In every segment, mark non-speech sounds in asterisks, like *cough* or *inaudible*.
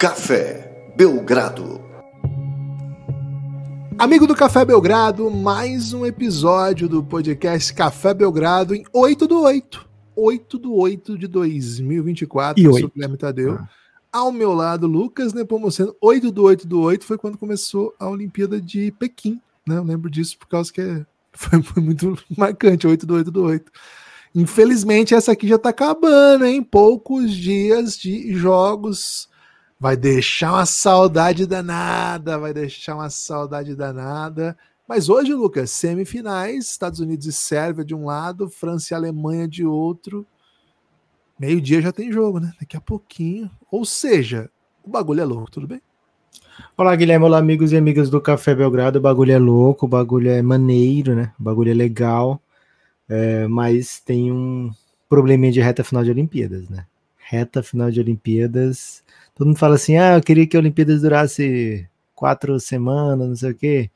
Café Belgrado. Amigo do Café Belgrado, mais um episódio do podcast Café Belgrado em 8 do 8. 8 do 8 de 2024. E 8. Tadeu. Ah. Ao meu lado, Lucas Nepomuceno. 8 do 8 do 8 foi quando começou a Olimpíada de Pequim. Né? Eu lembro disso por causa que *laughs* foi muito marcante, 8 do 8 do 8. Infelizmente, essa aqui já tá acabando, hein? Poucos dias de jogos Vai deixar uma saudade danada, vai deixar uma saudade danada. Mas hoje, Lucas, semifinais, Estados Unidos e Sérvia de um lado, França e Alemanha de outro. Meio-dia já tem jogo, né? Daqui a pouquinho. Ou seja, o bagulho é louco, tudo bem? Olá, Guilherme. Olá, amigos e amigas do Café Belgrado. O bagulho é louco, o bagulho é maneiro, né? O bagulho é legal. É, mas tem um probleminha de reta final de Olimpíadas, né? Reta final de Olimpíadas todo mundo fala assim: ah, eu queria que a Olimpíada durasse quatro semanas, não sei o quê.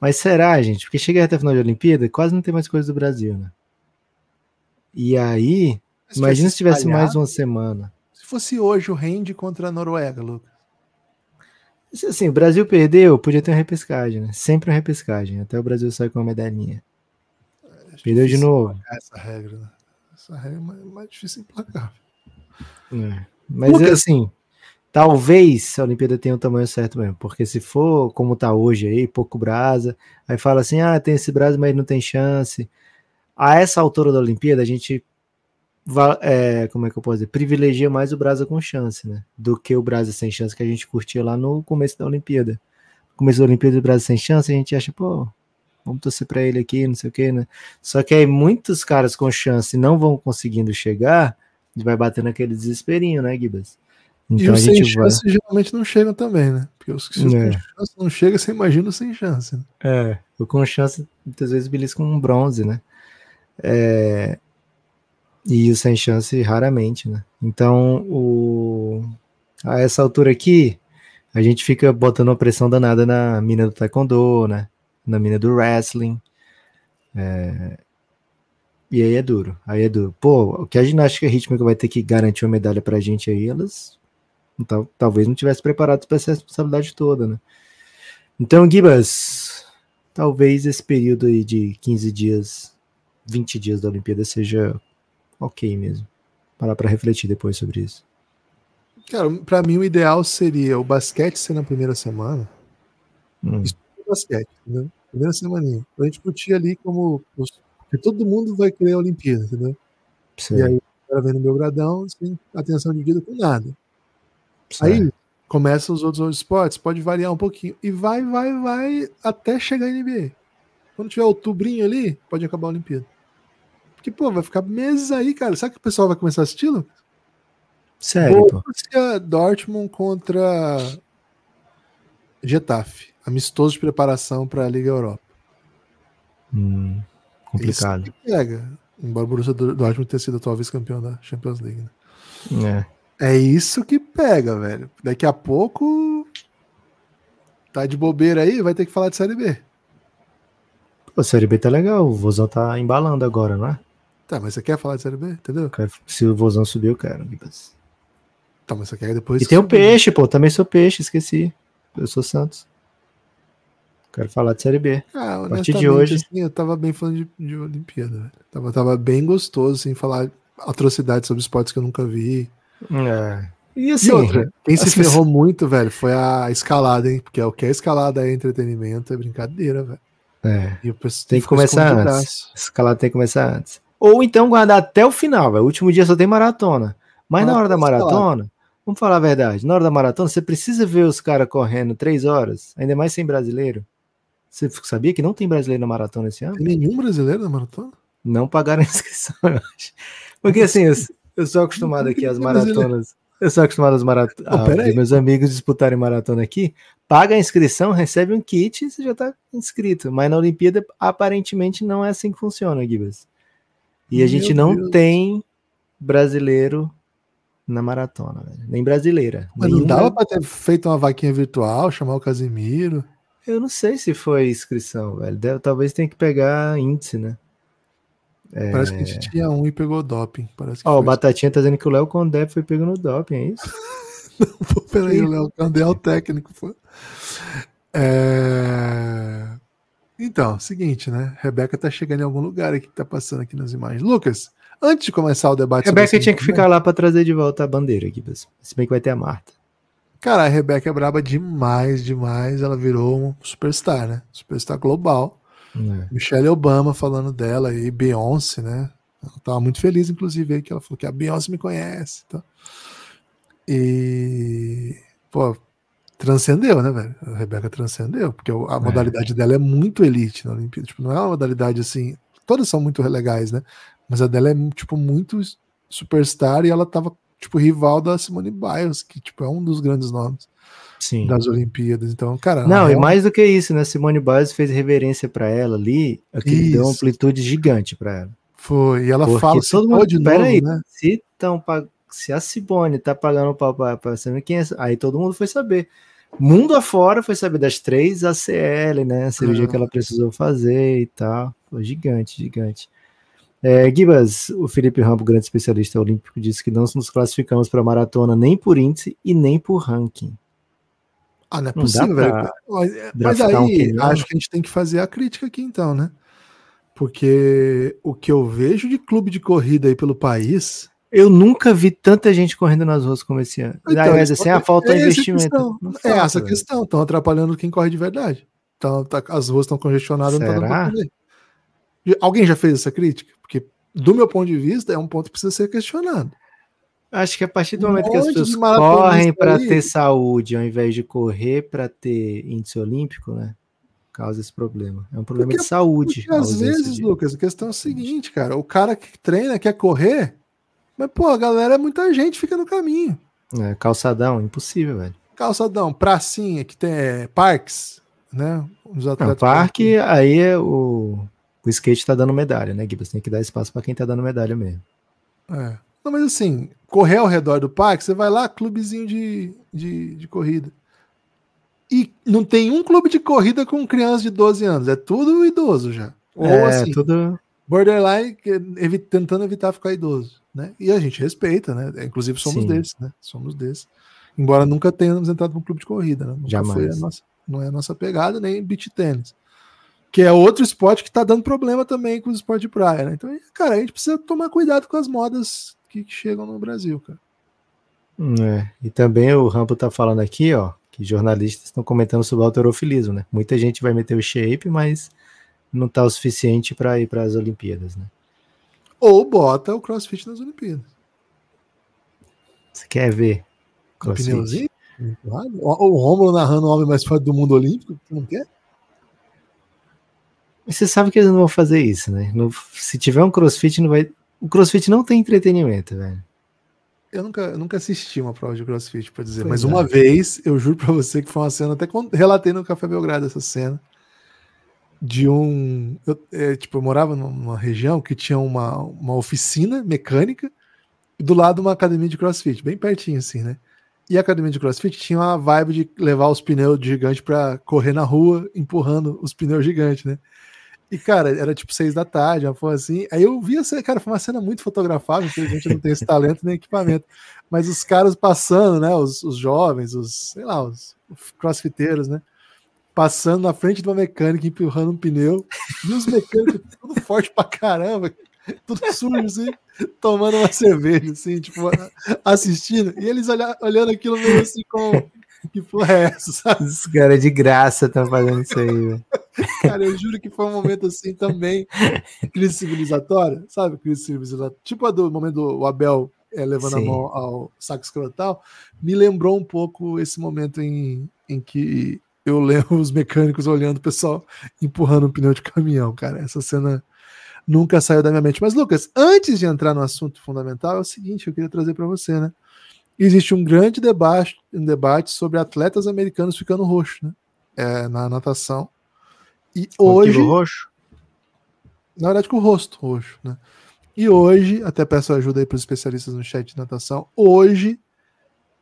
Mas será, gente? Porque chega até a final de Olimpíada, quase não tem mais coisa do Brasil, né? E aí, imagina se tivesse mais uma semana. Se fosse hoje o Rende contra a Noruega, Lucas. Assim, o Brasil perdeu, podia ter uma repescagem, né? Sempre uma repescagem, até o Brasil sair com uma medalhinha. É, perdeu de novo. Essa regra, né? Essa regra é mais difícil implacar. É. Mas Lucas, assim. Talvez a Olimpíada tenha o tamanho certo mesmo, porque se for como tá hoje aí, pouco brasa, aí fala assim: ah, tem esse brasa, mas não tem chance. A essa altura da Olimpíada, a gente é, como é que eu posso dizer? Privilegia mais o brasa com chance, né? Do que o brasa sem chance que a gente curtia lá no começo da Olimpíada. No começo da Olimpíada o Brasa sem chance, a gente acha, pô, vamos torcer para ele aqui, não sei o quê, né? Só que aí muitos caras com chance não vão conseguindo chegar, vai batendo aquele desesperinho, né, Gibas? Então, e os sem chance vai... geralmente não chegam também, né? Porque os se é. com chance não chega, você imagina o sem chance. Né? É, o com chance muitas vezes belisca um bronze, né? É... E o sem chance raramente, né? Então, o... a essa altura aqui, a gente fica botando uma pressão danada na mina do taekwondo, né? Na mina do wrestling. É... E aí é duro, aí é duro. Pô, o que a ginástica rítmica vai ter que garantir uma medalha pra gente aí, elas tal, talvez não tivesse preparado para essa responsabilidade toda, né? Então, Gibas, talvez esse período aí de 15 dias, 20 dias da Olimpíada seja ok mesmo. Parar para refletir depois sobre isso. Cara, para mim o ideal seria o basquete ser na primeira semana. Hum. Isso é basquete, entendeu? Né? Primeira semaninha. Pra gente curtir ali como. Porque todo mundo vai querer a Olimpíada, entendeu? Sim. E aí o cara vendo no meu gradão, sem atenção dividida com nada. É. Aí começa os outros esportes, pode variar um pouquinho. E vai, vai, vai até chegar a NBA. Quando tiver outubrinho ali, pode acabar a Olimpíada. Porque, pô, vai ficar meses aí, cara. Sabe que o pessoal vai começar assistindo? Sério, Borussia Dortmund contra Getafe. Amistoso de preparação para a Liga Europa. Hum, complicado. Isso pega. Embora o Borussia Dortmund tenha sido atual vice-campeão da Champions League, né? É. É isso que pega, velho. Daqui a pouco. Tá de bobeira aí, vai ter que falar de Série B. Pô, Série B tá legal, o Vozão tá embalando agora, não é? Tá, mas você quer falar de Série B, entendeu? Se o Vozão subir, eu quero, Tá, mas você quer depois. E tem o Peixe, pô, também sou Peixe, esqueci. Eu sou Santos. Quero falar de Série B. Ah, a partir de hoje. Assim, eu tava bem falando de, de Olimpíada. Tava, tava bem gostoso, assim, falar atrocidades sobre esportes que eu nunca vi. É. E assim, e outra, quem se ferrou pessoas... muito, velho, foi a escalada, hein? Porque é o que é escalada é entretenimento, é brincadeira, velho. É. E tem que começar antes. Escalada tem que começar antes. Ou então guardar até o final, velho. O último dia só tem maratona. Mas ah, na hora da maratona, escalada. vamos falar a verdade, na hora da maratona, você precisa ver os caras correndo três horas, ainda mais sem brasileiro. Você sabia que não tem brasileiro na maratona esse ano? Tem nenhum brasileiro na maratona? Não pagaram a *laughs* inscrição, eu acho. Porque assim, os, eu sou acostumado aqui às *laughs* maratonas. Eu sou acostumado às maratonas. Oh, meus amigos disputarem maratona aqui. Paga a inscrição, recebe um kit e você já está inscrito. Mas na Olimpíada, aparentemente, não é assim que funciona, Gibas. E a gente não Deus. tem brasileiro na maratona, nem brasileira. Mas nenhuma. não dava para ter feito uma vaquinha virtual, chamar o Casimiro? Eu não sei se foi inscrição, velho. Deve, talvez tenha que pegar índice, né? É... Parece que a gente é. tinha um e pegou doping. Parece Ó, o Batatinha tá dizendo que o Léo Condé foi pego no doping, é isso? *laughs* Não, peraí, o Léo Condé é o técnico. foi. É... Então, seguinte, né? Rebeca tá chegando em algum lugar aqui, tá passando aqui nas imagens. Lucas, antes de começar o debate. Rebeca tinha que ficar né? lá para trazer de volta a bandeira aqui, se bem que vai ter a Marta. Cara, a Rebeca é braba demais, demais. Ela virou um superstar, né? Superstar global. É. Michelle Obama falando dela e Beyoncé, né? Ela tava muito feliz, inclusive, aí, que ela falou que a Beyoncé me conhece. Tá? E, pô, transcendeu, né, velho? A Rebeca transcendeu, porque a é. modalidade dela é muito elite na Olimpíada. Tipo, não é uma modalidade assim. Todas são muito legais, né? Mas a dela é, tipo, muito superstar e ela tava, tipo, rival da Simone Biles, que, tipo, é um dos grandes nomes. Sim. das Olimpíadas. Então, cara. Não, real... e mais do que isso, né? Simone Biles fez reverência para ela ali, que deu uma amplitude gigante para ela. Foi, e ela Porque fala todo mundo, de novo, aí, né? Se, tão, se a Simone tá pagando para pra saber quem é, aí todo mundo foi saber. Mundo afora foi saber das três ACL, né? A cirurgia ah. que ela precisou fazer e tal. Foi gigante, gigante. É, Gibas, o Felipe Rambo, grande especialista olímpico, disse que não nos classificamos para maratona nem por índice e nem por ranking. Ah, não é possível, Mas, é, mas aí, um acho que a gente tem que fazer a crítica aqui então, né? Porque o que eu vejo de clube de corrida aí pelo país. Eu nunca vi tanta gente correndo nas ruas como esse ano. Então, Aliás, assim, a falta de é investimento. é essa a questão. Estão atrapalhando quem corre de verdade. Então, tá, as ruas estão congestionadas, Será? não tá Alguém já fez essa crítica? Porque, do meu ponto de vista, é um ponto que precisa ser questionado. Acho que a partir do momento que as pessoas correm para ter saúde, ao invés de correr para ter índice olímpico, né? Causa esse problema. É um problema porque, de saúde. Às vezes, de... Lucas, a questão é a seguinte, cara: o cara que treina quer correr, mas, pô, a galera é muita gente, fica no caminho. É, calçadão, impossível, velho. Calçadão, pracinha, que tem é, parques, né? Os atletas. Não, parque, aí é o, o skate tá dando medalha, né, você Tem que dar espaço para quem tá dando medalha mesmo. É. Não, mas assim, correr ao redor do parque, você vai lá, clubezinho de, de, de corrida. E não tem um clube de corrida com criança de 12 anos, é tudo idoso já. Ou é, assim, tudo... borderline é evi tentando evitar ficar idoso, né? E a gente respeita, né? É, inclusive somos Sim. desses, né? Somos desses. Embora nunca tenhamos entrado num clube de corrida, né? Nunca Jamais. Nossa, não é a nossa pegada, nem beat tênis. Que é outro esporte que está dando problema também com os esportes de praia, né? Então, cara, a gente precisa tomar cuidado com as modas que chegam no Brasil, cara. É. E também o Rambo tá falando aqui, ó, que jornalistas estão comentando sobre o alterofilismo, né? Muita gente vai meter o shape, mas não tá o suficiente para ir para as Olimpíadas, né? Ou bota o CrossFit nas Olimpíadas. Você quer ver? CrossFit? O Romulo narrando o homem mais forte do mundo olímpico? Você não quer? Mas você sabe que eles não vão fazer isso, né? No, se tiver um crossfit, não vai, o crossfit não tem entretenimento, velho. Eu nunca, eu nunca assisti uma prova de crossfit, pra dizer, pois mas é. uma vez, eu juro pra você que foi uma cena, até relatei no Café Belgrado essa cena, de um. Eu, é, tipo, eu morava numa região que tinha uma, uma oficina mecânica e do lado uma academia de crossfit, bem pertinho assim, né? E a academia de crossfit tinha uma vibe de levar os pneus gigantes para correr na rua, empurrando os pneus gigantes, né? E, cara, era tipo seis da tarde, uma porra assim. Aí eu vi essa, cara, foi uma cena muito fotografada, infelizmente eu não tenho esse talento nem equipamento. Mas os caras passando, né? Os, os jovens, os, sei lá, os crossfiteiros, né? Passando na frente de uma mecânica, empurrando um pneu, e os mecânicos *laughs* tudo forte pra caramba, tudo sujo, assim, tomando uma cerveja, assim, tipo, assistindo, e eles olha, olhando aquilo meio assim com *laughs* que porra é essa, sabe? Os caras de graça estão fazendo isso aí, velho. *laughs* Cara, eu juro que foi um momento assim também, crise civilizatória, sabe? Crise civilizatória. Tipo a do momento do Abel é, levando Sim. a mão ao saco escrotal, me lembrou um pouco esse momento em, em que eu lembro os mecânicos olhando o pessoal empurrando um pneu de caminhão, cara. Essa cena nunca saiu da minha mente. Mas, Lucas, antes de entrar no assunto fundamental, é o seguinte, eu queria trazer para você, né? existe um grande debate, um debate sobre atletas americanos ficando roxo, né? É, na natação. E hoje. roxo? Na verdade, com o rosto roxo, né? E hoje, até peço ajuda aí para os especialistas no chat de natação. Hoje,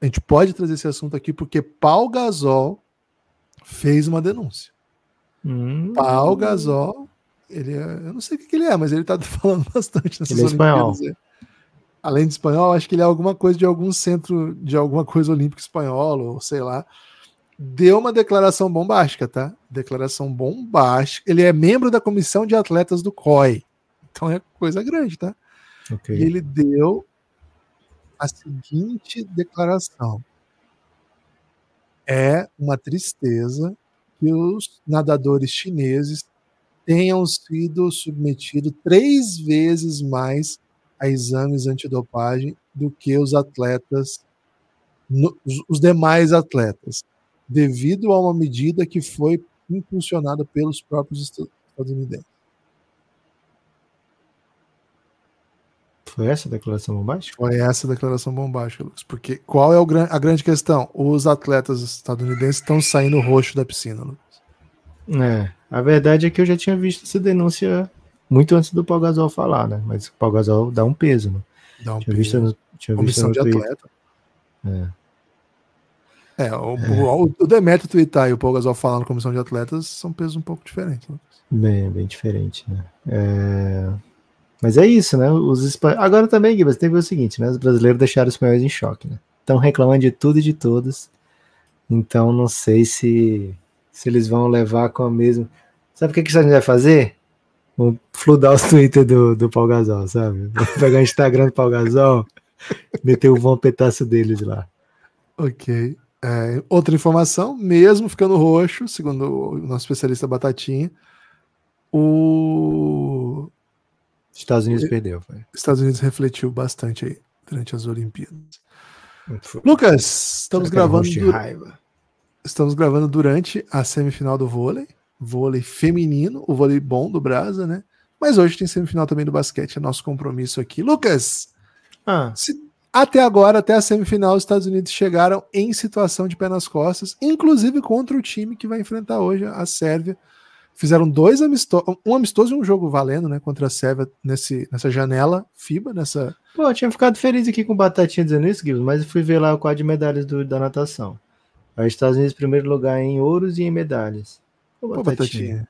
a gente pode trazer esse assunto aqui porque Paul Gasol fez uma denúncia. Hum. Paul Gasol, ele é, eu não sei o que, ele é, mas ele está *laughs* falando bastante nessas ele é espanhol além de espanhol, acho que ele é alguma coisa de algum centro de alguma coisa olímpica espanhola, ou sei lá. Deu uma declaração bombástica, tá? Declaração bombástica. Ele é membro da comissão de atletas do COI. Então é coisa grande, tá? Okay. E ele deu a seguinte declaração: É uma tristeza que os nadadores chineses tenham sido submetidos três vezes mais a exames antidopagem do que os atletas, os demais atletas, devido a uma medida que foi impulsionada pelos próprios estadunidenses. Foi essa a declaração bombástica? Foi essa a declaração bombástica, Lucas. Porque qual é gran a grande questão? Os atletas estadunidenses estão saindo roxo da piscina, Lucas. É, a verdade é que eu já tinha visto essa denúncia muito antes do Paul Gasol falar, né? Mas o Paul Gasol dá um peso, né? Dá um tinha peso. Visto no, tinha Comissão visto de tweet. atleta. É. é o, é. O, o Demetrio twittar e o Paul Gasol falar na comissão de atletas são pesos um pouco diferentes. Né? Bem, bem diferente, né? É... Mas é isso, né? Os espan... Agora também, Gui, você tem que ver o seguinte, né? Os brasileiros deixaram os espanhóis em choque, né? Estão reclamando de tudo e de todos. Então não sei se, se eles vão levar com a mesma. Sabe o que, que a gente vai fazer? Vou fludar os Twitter do, do Pau Gasol, sabe? Vou pegar o Instagram do Pau Gasol, meter o vão petaço deles lá. Ok. É, outra informação, mesmo ficando roxo, segundo o nosso especialista Batatinha, o. Estados Unidos perdeu. Foi. Estados Unidos refletiu bastante aí durante as Olimpíadas. Lucas, estamos gravando. Raiva? Estamos gravando durante a semifinal do vôlei vôlei feminino, o vôlei bom do Brasa, né? Mas hoje tem semifinal também do basquete, é nosso compromisso aqui. Lucas, ah. se, até agora, até a semifinal, os Estados Unidos chegaram em situação de pé nas costas, inclusive contra o time que vai enfrentar hoje a Sérvia. Fizeram dois amistosos, um amistoso e um jogo valendo, né, contra a Sérvia nesse, nessa janela FIBA, nessa... Pô, eu tinha ficado feliz aqui com o Batatinha dizendo isso, Gibbs, mas fui ver lá o quadro de medalhas do, da natação. Os Estados Unidos primeiro lugar em ouros e em medalhas. Pô, Batatinha.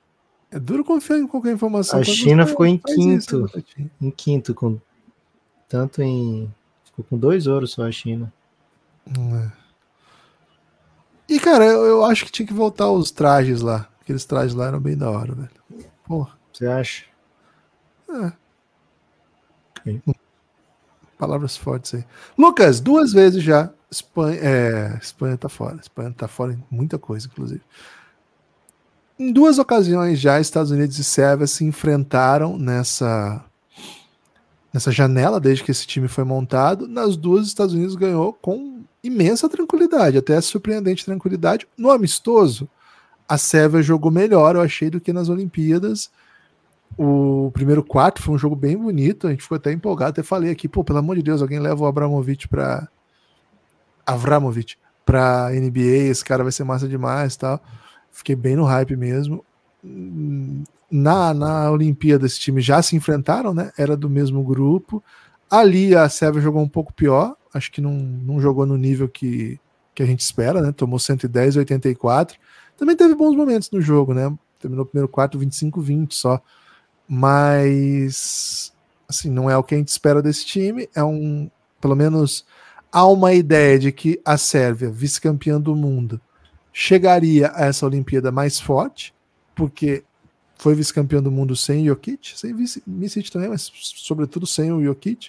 É duro confiar em qualquer informação. A China ficou em quinto. Isso, em quinto, com tanto em. Ficou com dois ouros só a China. Hum, é. E, cara, eu, eu, acho que tinha que voltar os trajes lá. Aqueles trajes lá eram bem da hora, velho. Porra. Você acha? É. Palavras fortes aí. Lucas, duas vezes já. Espanha, é, Espanha tá fora. Espanha tá fora em muita coisa, inclusive. Em duas ocasiões já, Estados Unidos e Sérvia se enfrentaram nessa, nessa janela, desde que esse time foi montado. Nas duas, Estados Unidos ganhou com imensa tranquilidade, até surpreendente tranquilidade. No amistoso, a Sérvia jogou melhor, eu achei, do que nas Olimpíadas. O primeiro quarto foi um jogo bem bonito, a gente ficou até empolgado, até falei aqui, pô, pelo amor de Deus, alguém leva o Abramovic para Avramovic para NBA, esse cara vai ser massa demais, tal. Tá? Fiquei bem no hype mesmo. Na, na Olimpíada, esse time já se enfrentaram, né? Era do mesmo grupo. Ali a Sérvia jogou um pouco pior. Acho que não, não jogou no nível que, que a gente espera, né? Tomou 110, 84. Também teve bons momentos no jogo, né? Terminou o primeiro quarto 25, 20 só. Mas, assim, não é o que a gente espera desse time. É um, pelo menos, há uma ideia de que a Sérvia, vice-campeã do mundo, chegaria a essa Olimpíada mais forte, porque foi vice-campeão do mundo sem Jokic, sem Misic também, mas sobretudo sem o Jokic.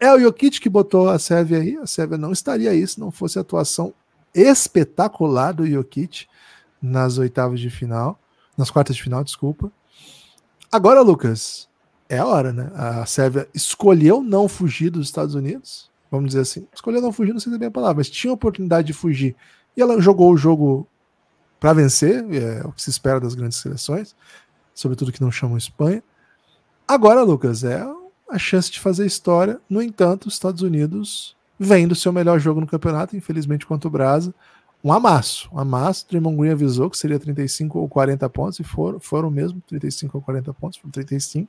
É o Jokic que botou a Sérvia aí, a Sérvia não estaria aí se não fosse a atuação espetacular do Jokic nas oitavas de final, nas quartas de final, desculpa. Agora, Lucas, é a hora, né? A Sérvia escolheu não fugir dos Estados Unidos, vamos dizer assim. Escolheu não fugir, não sei se é bem a palavra, mas tinha a oportunidade de fugir e ela jogou o jogo para vencer, é o que se espera das grandes seleções, sobretudo que não chamam Espanha. Agora, Lucas, é a chance de fazer história. No entanto, os Estados Unidos vem do seu melhor jogo no campeonato, infelizmente contra o Brasa. Um amasso, um amasso. Draymond Green avisou que seria 35 ou 40 pontos, e foram, foram mesmo 35 ou 40 pontos, foram 35.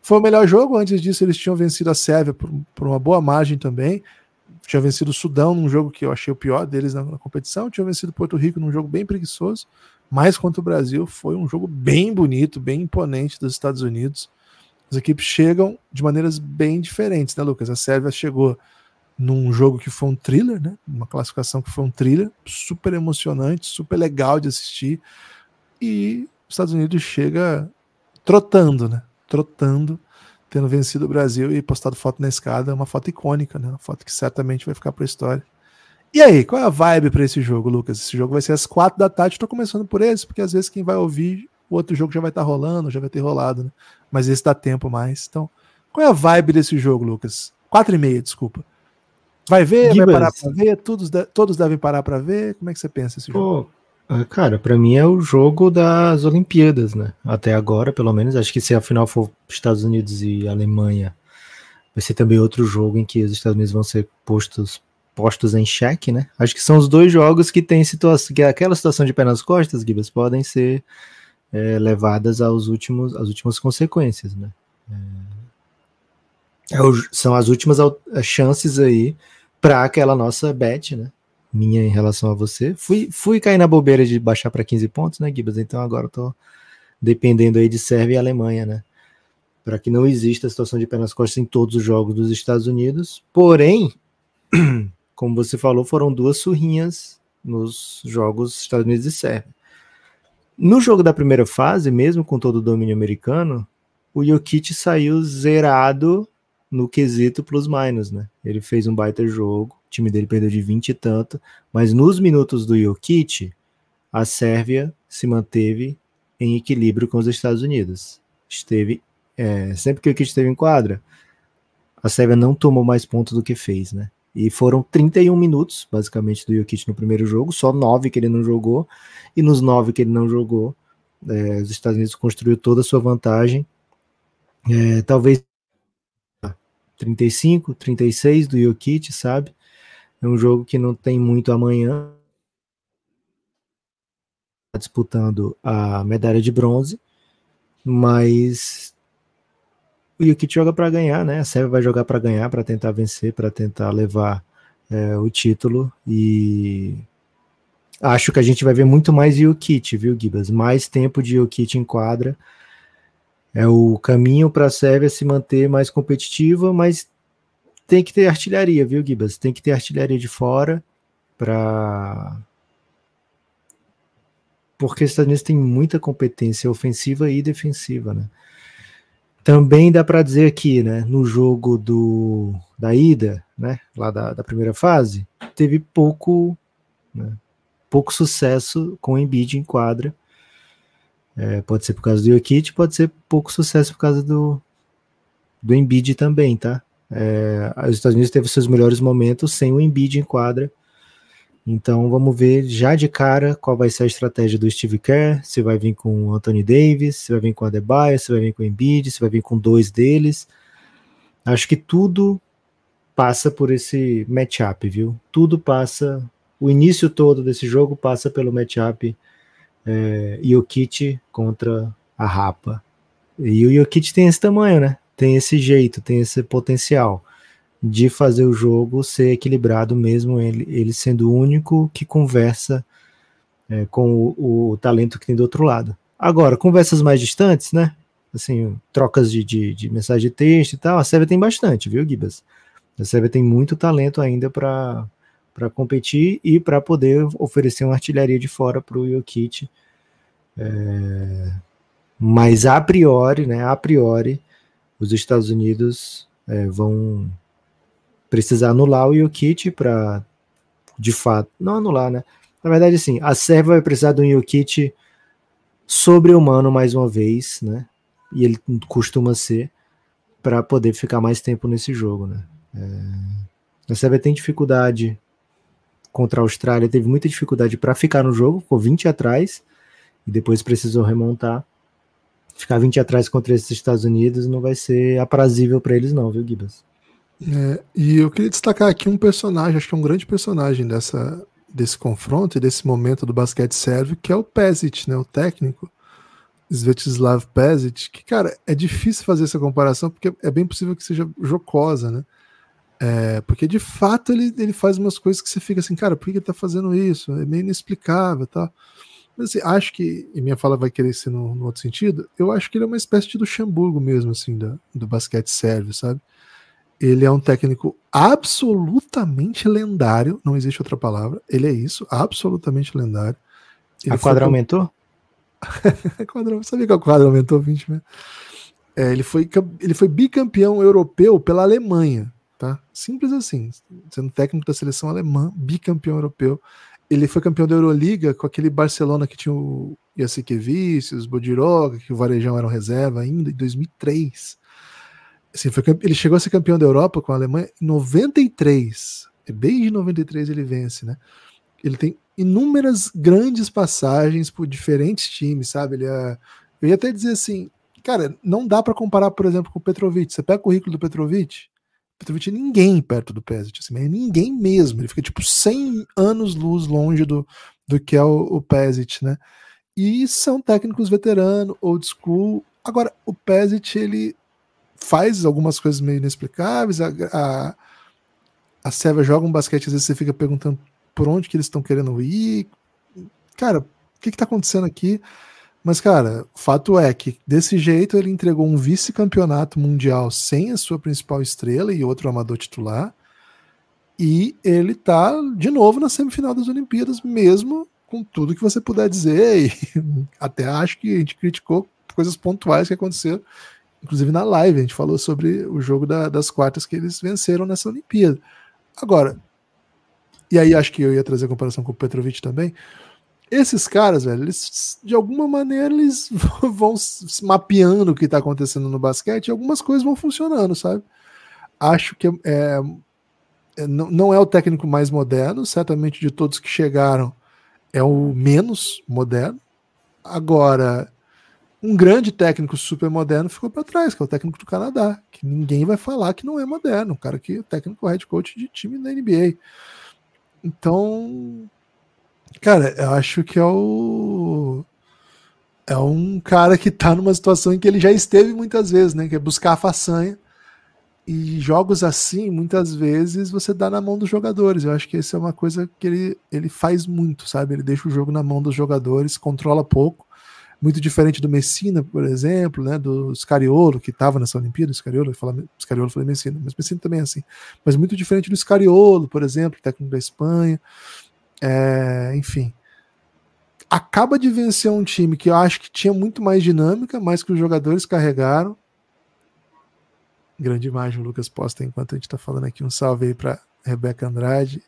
Foi o melhor jogo. Antes disso, eles tinham vencido a Sérvia por, por uma boa margem também tinha vencido o Sudão num jogo que eu achei o pior deles na, na competição, tinha vencido Porto Rico num jogo bem preguiçoso, mas contra o Brasil foi um jogo bem bonito, bem imponente dos Estados Unidos. As equipes chegam de maneiras bem diferentes, né, Lucas? A Sérvia chegou num jogo que foi um thriller, né? Uma classificação que foi um thriller, super emocionante, super legal de assistir. E os Estados Unidos chega trotando, né? Trotando tendo vencido o Brasil e postado foto na escada, uma foto icônica, né? Uma foto que certamente vai ficar para a história. E aí, qual é a vibe para esse jogo, Lucas? Esse jogo vai ser às quatro da tarde. Estou começando por esse, porque às vezes quem vai ouvir o outro jogo já vai estar tá rolando, já vai ter rolado, né? Mas esse dá tempo mais. Então, qual é a vibe desse jogo, Lucas? Quatro e meia, desculpa. Vai ver, Gibas. vai parar para ver, todos, todos devem parar para ver. Como é que você pensa esse Pô, jogo? Ah, cara, para mim é o jogo das Olimpíadas, né? Até agora, pelo menos. Acho que se a final for Estados Unidos e Alemanha, vai ser também outro jogo em que os Estados Unidos vão ser postos postos em xeque, né? Acho que são os dois jogos que tem situação, que é aquela situação de pé nas costas, Gibas, podem ser é, levadas aos últimos, às últimas consequências, né? É, é são as últimas é, chances aí para aquela nossa bet, né? minha em relação a você. Fui, fui cair na bobeira de baixar para 15 pontos, né, Gibas? Então agora estou dependendo aí de Sérvia e Alemanha, né? Para que não exista a situação de pé nas costas em todos os jogos dos Estados Unidos. Porém, *clears throat* como você falou, foram duas surrinhas nos jogos Estados Unidos e Sérvia. No jogo da primeira fase, mesmo com todo o domínio americano, o Jokic saiu zerado no quesito plus minus, né? Ele fez um baita jogo, time dele perdeu de 20 e tanto, mas nos minutos do Jokic, a Sérvia se manteve em equilíbrio com os Estados Unidos. Esteve é, sempre que o Jokic esteve em quadra, a Sérvia não tomou mais pontos do que fez, né? E foram 31 minutos, basicamente, do Jokic no primeiro jogo, só nove que ele não jogou, e nos nove que ele não jogou, é, os Estados Unidos construiu toda a sua vantagem. É, talvez 35, 36 do Jokic, sabe? É um jogo que não tem muito amanhã. Tá disputando a medalha de bronze, mas o Jokic joga para ganhar, né? A Sérvia vai jogar para ganhar, para tentar vencer, para tentar levar é, o título e acho que a gente vai ver muito mais Jokic, viu, Gibas? Mais tempo de Jokic em quadra. É o caminho para a Sérvia se manter mais competitiva, mas tem que ter artilharia, viu, Gibas? Tem que ter artilharia de fora para porque os Estados Unidos tem muita competência ofensiva e defensiva, né? Também dá para dizer aqui, né, no jogo do, da ida, né, lá da, da primeira fase, teve pouco, né, pouco sucesso com o Embiid em quadra. É, pode ser por causa do Jokic, pode ser pouco sucesso por causa do, do Embiid também, tá? É, os Estados Unidos teve seus melhores momentos sem o Embiid em quadra. Então vamos ver já de cara qual vai ser a estratégia do Steve Kerr, se vai vir com o Anthony Davis, se vai vir com o Adebayo, se vai vir com o Embiid, se vai vir com dois deles. Acho que tudo passa por esse matchup, viu? Tudo passa, o início todo desse jogo passa pelo matchup é, Kit contra a Rapa. E o Kit tem esse tamanho, né? tem esse jeito, tem esse potencial de fazer o jogo ser equilibrado mesmo ele, ele sendo o único que conversa é, com o, o, talento que tem do outro lado. Agora, conversas mais distantes, né? Assim, trocas de, de, de mensagem de texto e tal, a Sérvia tem bastante, viu, Gibas? A Sérvia tem muito talento ainda para para competir e para poder oferecer uma artilharia de fora para o Jokic. É... Mas a priori, né? A priori, os Estados Unidos é, vão precisar anular o Yukit para, de fato, não anular, né? Na verdade, assim, a Sérvia vai precisar de um Yukit sobre-humano mais uma vez, né? E ele costuma ser para poder ficar mais tempo nesse jogo, né? É... A Sérvia tem dificuldade contra a Austrália, teve muita dificuldade para ficar no jogo, ficou 20 atrás e depois precisou remontar ficar 20 atrás contra esses Estados Unidos não vai ser aprazível para eles, não, viu, Gibas? É, e eu queria destacar aqui um personagem, acho que é um grande personagem dessa, desse confronto e desse momento do basquete sérvio, que é o Pesic, né, o técnico Svetislav Pesic, que, cara, é difícil fazer essa comparação, porque é bem possível que seja jocosa, né? É, porque de fato ele, ele faz umas coisas que você fica assim, cara, por que ele tá fazendo isso? É meio inexplicável, tá? Mas assim, acho que, e minha fala vai querer ser no, no, outro sentido, eu acho que ele é uma espécie de Luxemburgo mesmo, assim, da, do basquete sérvio, sabe? Ele é um técnico absolutamente lendário, não existe outra palavra, ele é isso, absolutamente lendário. Ele a quadra foi... aumentou? *laughs* quadra, sabia que a quadra aumentou 20 metros? Né? É, ele, foi, ele foi bicampeão europeu pela Alemanha, tá? Simples assim, sendo técnico da seleção alemã, bicampeão europeu ele foi campeão da Euroliga com aquele Barcelona que tinha o Jasikevicius, Bodiroga, que o Varejão era um reserva ainda, em 2003. Assim, foi, ele chegou a ser campeão da Europa com a Alemanha em 93. Desde 93 ele vence, né? Ele tem inúmeras grandes passagens por diferentes times, sabe? Ele é, eu ia até dizer assim, cara, não dá para comparar, por exemplo, com o Petrovic. Você pega o currículo do Petrovic, Petrovic é ninguém perto do Pesic, assim, é ninguém mesmo. Ele fica tipo 100 anos luz longe do, do que é o, o Pesic, né? E são técnicos veterano, old school. Agora, o Pesic, ele faz algumas coisas meio inexplicáveis. A, a, a Sérvia joga um basquete, às vezes você fica perguntando por onde que eles estão querendo ir. Cara, o que está acontecendo aqui? Mas, cara, o fato é que desse jeito ele entregou um vice-campeonato mundial sem a sua principal estrela e outro amador titular. E ele tá de novo na semifinal das Olimpíadas, mesmo com tudo que você puder dizer. E *laughs* até acho que a gente criticou coisas pontuais que aconteceram, inclusive na live. A gente falou sobre o jogo da, das quartas que eles venceram nessa Olimpíada. Agora, e aí acho que eu ia trazer a comparação com o Petrovic também esses caras, velho, eles de alguma maneira eles *laughs* vão mapeando o que está acontecendo no basquete e algumas coisas vão funcionando, sabe? Acho que é, é, não, não é o técnico mais moderno, certamente de todos que chegaram é o menos moderno. Agora, um grande técnico super moderno ficou para trás, que é o técnico do Canadá, que ninguém vai falar que não é moderno, o cara que é técnico head coach de time da NBA. Então, Cara, eu acho que é o. É um cara que tá numa situação em que ele já esteve muitas vezes, né? Que é buscar a façanha. E jogos assim, muitas vezes, você dá na mão dos jogadores. Eu acho que essa é uma coisa que ele, ele faz muito, sabe? Ele deixa o jogo na mão dos jogadores, controla pouco. Muito diferente do Messina, por exemplo, né? Do Scariolo, que estava nessa Olimpíada, Scariolo, eu Scariolo falei Messina, mas Messina também é assim. Mas muito diferente do Scariolo, por exemplo, técnico da Espanha. É, enfim. Acaba de vencer um time que eu acho que tinha muito mais dinâmica, mas que os jogadores carregaram. Grande imagem o Lucas posta enquanto a gente está falando aqui. Um salve aí para Rebeca Andrade,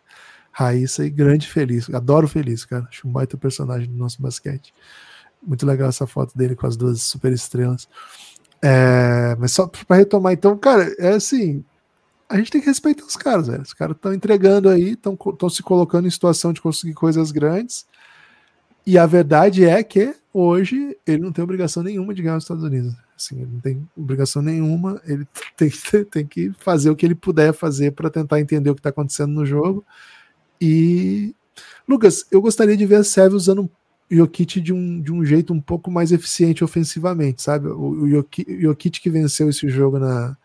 Raíssa e grande Feliz. Adoro Feliz, cara. Acho um baita personagem do nosso basquete. Muito legal essa foto dele com as duas superestrelas. É, mas só para retomar, então, cara, é assim, a gente tem que respeitar os caras, velho. Os caras estão entregando aí, estão se colocando em situação de conseguir coisas grandes. E a verdade é que hoje ele não tem obrigação nenhuma de ganhar os Estados Unidos. Assim, ele não tem obrigação nenhuma, ele tem, tem que fazer o que ele puder fazer para tentar entender o que está acontecendo no jogo. E. Lucas, eu gostaria de ver a Sérvia usando um Jokic de um, de um jeito um pouco mais eficiente ofensivamente, sabe? O, o Jokic, Jokic que venceu esse jogo na,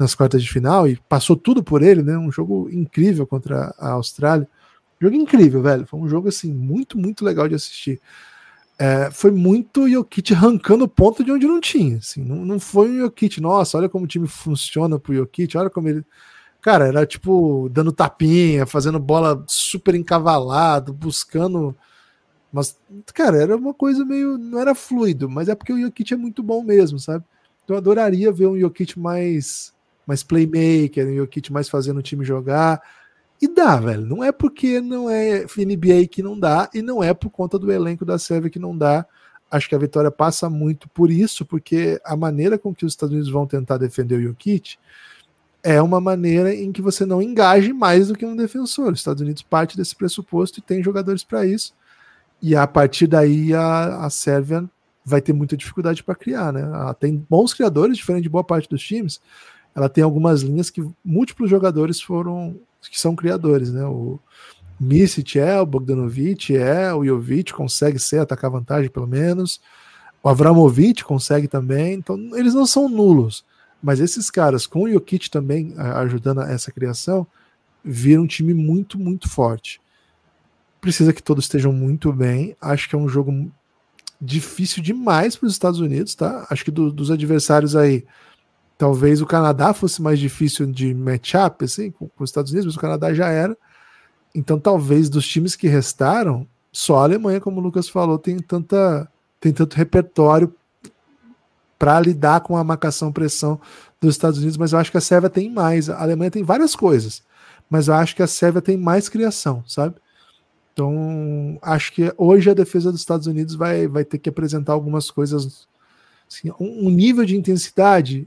nas quartas de final e passou tudo por ele, né? Um jogo incrível contra a Austrália. Jogo incrível, velho. Foi um jogo assim muito, muito legal de assistir. É, foi muito Jokic arrancando ponto de onde não tinha. Assim. Não, não foi um Jokic, nossa, olha como o time funciona pro Jokic, olha como ele. Cara, era tipo dando tapinha, fazendo bola super encavalado, buscando. Mas, cara, era uma coisa meio. Não era fluido, mas é porque o Jokic é muito bom mesmo, sabe? Então, eu adoraria ver um Jokic mais mais playmaker, o Jokic mais fazendo o time jogar. E dá, velho. Não é porque não é NBA que não dá, e não é por conta do elenco da Sérvia que não dá. Acho que a vitória passa muito por isso, porque a maneira com que os Estados Unidos vão tentar defender o Jokic é uma maneira em que você não engaje mais do que um defensor. Os Estados Unidos parte desse pressuposto e tem jogadores para isso. E a partir daí a, a Sérvia vai ter muita dificuldade para criar, né? Ela tem bons criadores, diferente de boa parte dos times, ela tem algumas linhas que múltiplos jogadores foram que são criadores, né? O Misic é, o Bogdanovic é, o Jovic consegue ser, atacar vantagem pelo menos. O Avramovic consegue também, então eles não são nulos. Mas esses caras, com o Jokic também ajudando essa criação, viram um time muito, muito forte. Precisa que todos estejam muito bem. Acho que é um jogo difícil demais para os Estados Unidos, tá? Acho que do, dos adversários aí, Talvez o Canadá fosse mais difícil de matchup, assim, com, com os Estados Unidos, mas o Canadá já era. Então, talvez dos times que restaram, só a Alemanha, como o Lucas falou, tem, tanta, tem tanto repertório para lidar com a marcação-pressão dos Estados Unidos, mas eu acho que a Sérvia tem mais. A Alemanha tem várias coisas, mas eu acho que a Sérvia tem mais criação, sabe? Então, acho que hoje a defesa dos Estados Unidos vai, vai ter que apresentar algumas coisas, assim, um, um nível de intensidade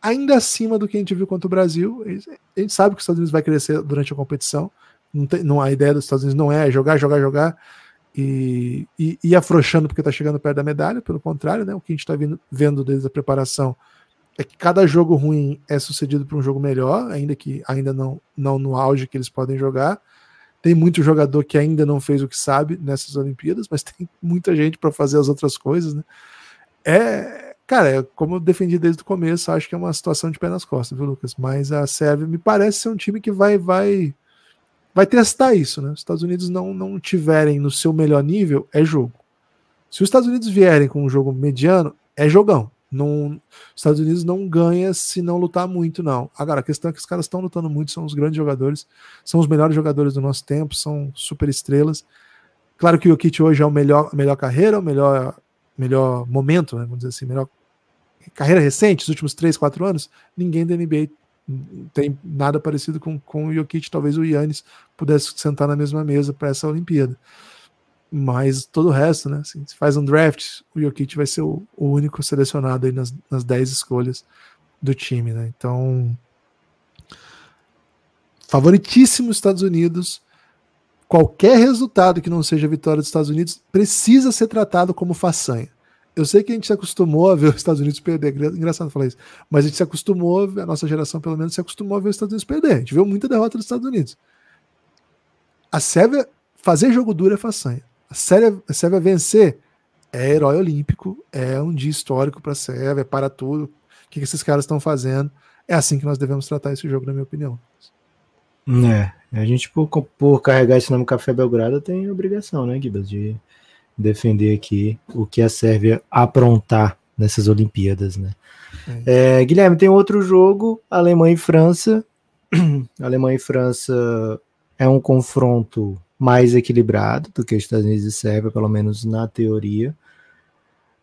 ainda acima do que a gente viu contra o Brasil. A gente sabe que os Estados Unidos vai crescer durante a competição. Não tem, não, a ideia dos Estados Unidos não é jogar, jogar, jogar e, e, e afrouxando porque está chegando perto da medalha. Pelo contrário, né, o que a gente está vendo desde a preparação é que cada jogo ruim é sucedido por um jogo melhor, ainda que ainda não, não no auge que eles podem jogar. Tem muito jogador que ainda não fez o que sabe nessas Olimpíadas, mas *laughs* tem muita gente para fazer as outras coisas. Né? É, Cara, é como eu defendi desde o começo, acho que é uma situação de pé nas costas, viu, Lucas? Mas a Sérvia me parece ser um time que vai vai vai testar isso, né? Se os Estados Unidos não, não tiverem no seu melhor nível, é jogo. Se os Estados Unidos vierem com um jogo mediano, é jogão. Não, os Estados Unidos não ganha se não lutar muito, não. Agora, a questão é que os caras estão lutando muito, são os grandes jogadores, são os melhores jogadores do nosso tempo, são super estrelas. Claro que o Kit hoje é o melhor, a melhor carreira, o melhor melhor momento, né, vamos dizer assim, melhor carreira recente, os últimos 3, 4 anos, ninguém da NBA tem nada parecido com, com o Jokic, talvez o Yannis pudesse sentar na mesma mesa para essa Olimpíada. Mas todo o resto, né? Assim, se faz um draft, o Jokic vai ser o, único selecionado aí nas, nas 10 escolhas do time, né? Então, favoritíssimo Estados Unidos, qualquer resultado que não seja vitória dos Estados Unidos precisa ser tratado como façanha. Eu sei que a gente se acostumou a ver os Estados Unidos perder, engraçado falar isso, mas a gente se acostumou, a nossa geração pelo menos se acostumou a ver os Estados Unidos perder. A gente viu muita derrota dos Estados Unidos. A Sérvia fazer jogo duro é façanha. A Sérvia, a Sérvia vencer é herói olímpico, é um dia histórico para a Sérvia, é para tudo. O que, que esses caras estão fazendo? É assim que nós devemos tratar esse jogo, na minha opinião né a gente por, por carregar esse nome Café Belgrado tem obrigação, né, Guibas, de defender aqui o que a Sérvia aprontar nessas Olimpíadas, né? É. É, Guilherme, tem outro jogo, Alemanha e França. *clears throat* Alemanha e França é um confronto mais equilibrado do que Estados Unidos e Sérvia, pelo menos na teoria.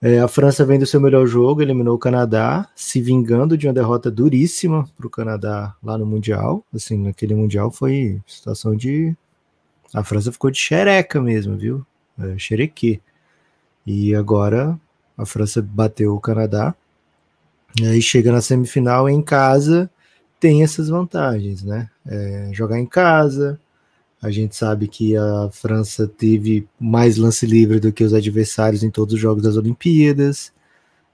É, a França vem do seu melhor jogo, eliminou o Canadá, se vingando de uma derrota duríssima para o Canadá lá no Mundial. Assim, naquele Mundial foi situação de. A França ficou de xereca mesmo, viu? É, E agora a França bateu o Canadá. E aí chega na semifinal em casa, tem essas vantagens, né? É, jogar em casa, a gente sabe que a França teve mais lance livre do que os adversários em todos os jogos das Olimpíadas.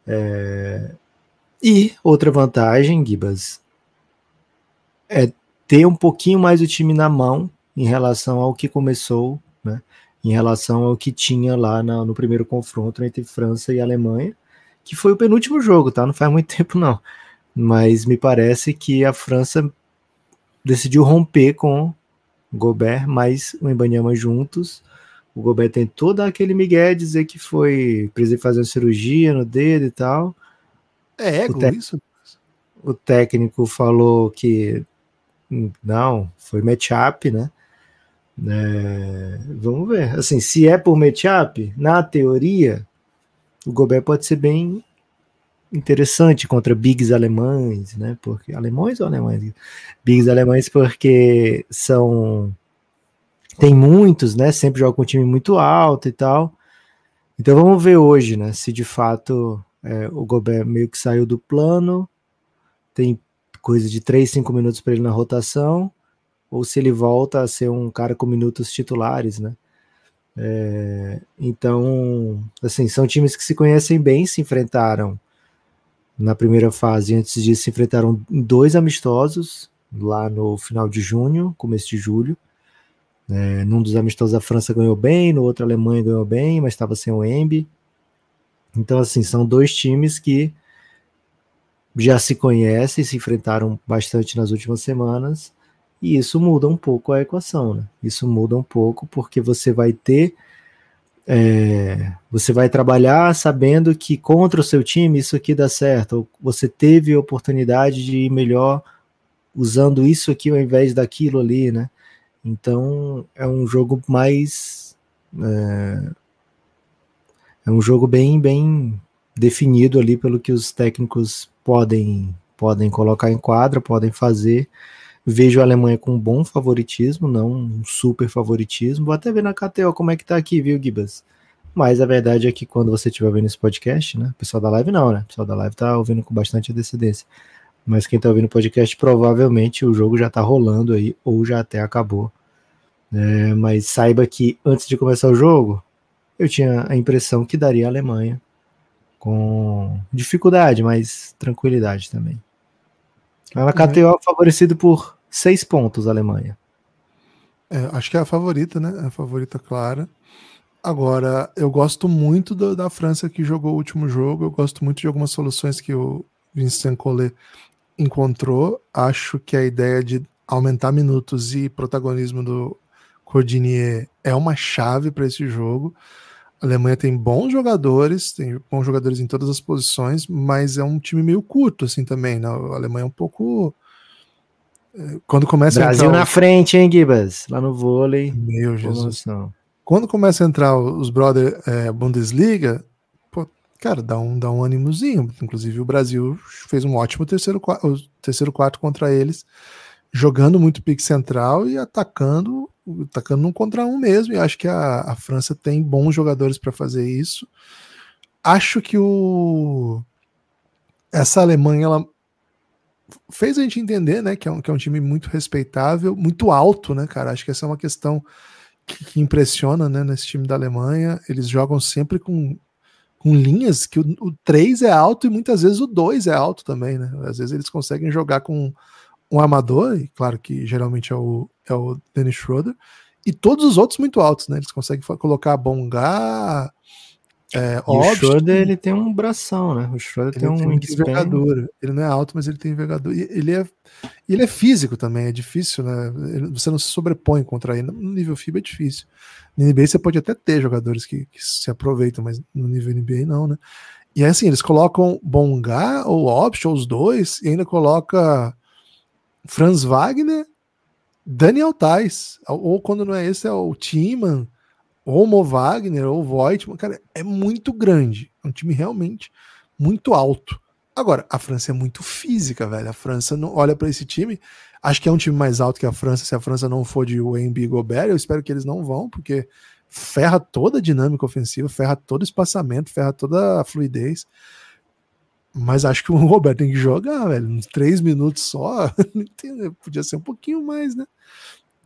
É... E outra vantagem, Gibas, é ter um pouquinho mais o time na mão em relação ao que começou, né? em relação ao que tinha lá na, no primeiro confronto entre França e Alemanha, que foi o penúltimo jogo, tá? Não faz muito *laughs* tempo, não. Mas me parece que a França decidiu romper com Gobert mais o Embanyama juntos. O Gobert tem todo aquele migué dizer que foi precisei fazer uma cirurgia no dedo e tal. É ego o isso? O técnico falou que não, foi matchup, né? É, vamos ver. Assim, se é por matchup, na teoria, o Gobert pode ser bem interessante contra bigs alemães, né? Porque alemães ou alemães? Bigs alemães porque são tem muitos, né? Sempre joga com um time muito alto e tal. Então vamos ver hoje, né? Se de fato é, o Gobert meio que saiu do plano, tem coisa de 3, 5 minutos para ele na rotação, ou se ele volta a ser um cara com minutos titulares, né? É, então, assim, são times que se conhecem bem, se enfrentaram na primeira fase. Antes disso, se enfrentaram dois amistosos, lá no final de junho, começo de julho. É, num dos amistosos a França ganhou bem, no outro a Alemanha ganhou bem, mas estava sem o Embi. Então, assim, são dois times que já se conhecem, se enfrentaram bastante nas últimas semanas, e isso muda um pouco a equação, né? Isso muda um pouco porque você vai ter é, você vai trabalhar sabendo que contra o seu time isso aqui dá certo. Ou você teve a oportunidade de ir melhor usando isso aqui ao invés daquilo ali, né? Então é um jogo mais. É, é um jogo bem, bem definido ali pelo que os técnicos podem, podem colocar em quadra, podem fazer. Vejo a Alemanha com um bom favoritismo, não um super favoritismo. Vou até ver na KTO como é que tá aqui, viu, Gibas? Mas a verdade é que quando você estiver vendo esse podcast, né? O pessoal da live não, né? O pessoal da live tá ouvindo com bastante antecedência. Mas quem tá ouvindo o podcast, provavelmente o jogo já tá rolando aí, ou já até acabou. É, mas saiba que antes de começar o jogo, eu tinha a impressão que daria a Alemanha. Com dificuldade, mas tranquilidade também. A KTO é favorecido por Seis pontos, Alemanha. É, acho que é a favorita, né? É a favorita clara. Agora, eu gosto muito da, da, França que jogou o último jogo, eu gosto muito de algumas soluções que o Vincent Collet encontrou. Acho que a ideia de aumentar minutos e protagonismo do Cordinier é uma chave para esse jogo. A Alemanha tem bons jogadores, tem bons jogadores em todas as posições, mas é um time meio curto assim também. Né? A Alemanha é um pouco quando começa Brasil a entrar na frente, hein, Gibas? Lá no vôlei. Meu Jesus. Promoção. Quando começa a entrar os brother é, Bundesliga, pô, cara, dá um, dá um animozinho. Inclusive, o Brasil fez um ótimo terceiro, terceiro quarto contra eles, jogando muito pique central e atacando, atacando um contra um mesmo. E acho que a, a França tem bons jogadores para fazer isso. Acho que o essa Alemanha ela fez a gente entender, né, que é, um, que é um time muito respeitável, muito alto, né, cara? Acho que essa é uma questão que, que impressiona, né, nesse time da Alemanha. Eles jogam sempre com, com linhas que o, 3 é alto e muitas vezes o 2 é alto também, né? Às vezes eles conseguem jogar com um armador, e claro que geralmente é o, é o Dennis Schroeder, e todos os outros muito altos, né? Eles conseguem colocar bongar é, o Schroeder, ele tem um bração, né? O Schroeder tem, tem um envergadura. Ele não é alto, mas ele tem envergadura. Ele é, ele é físico também, é difícil, né? Você não se sobrepõe contra ele. No nível FIBA é difícil. No NBA você pode até ter jogadores que, que se aproveitam, mas no nível NBA não, né? E aí, assim, eles colocam Bonga ou Option, os dois, e ainda coloca Franz Wagner, Daniel Tais, ou quando não é esse, é o Timan ou o Wagner ou o Voigt, cara, é muito grande. É um time realmente muito alto. Agora, a França é muito física, velho. A França não olha para esse time. Acho que é um time mais alto que a França. Se a França não for de Wayne Big Gobert, eu espero que eles não vão, porque ferra toda a dinâmica ofensiva, ferra todo o espaçamento, ferra toda a fluidez. Mas acho que o Roberto *laughs* tem que jogar, velho. Uns três minutos só. *laughs* Né? Podia ser um pouquinho mais, né?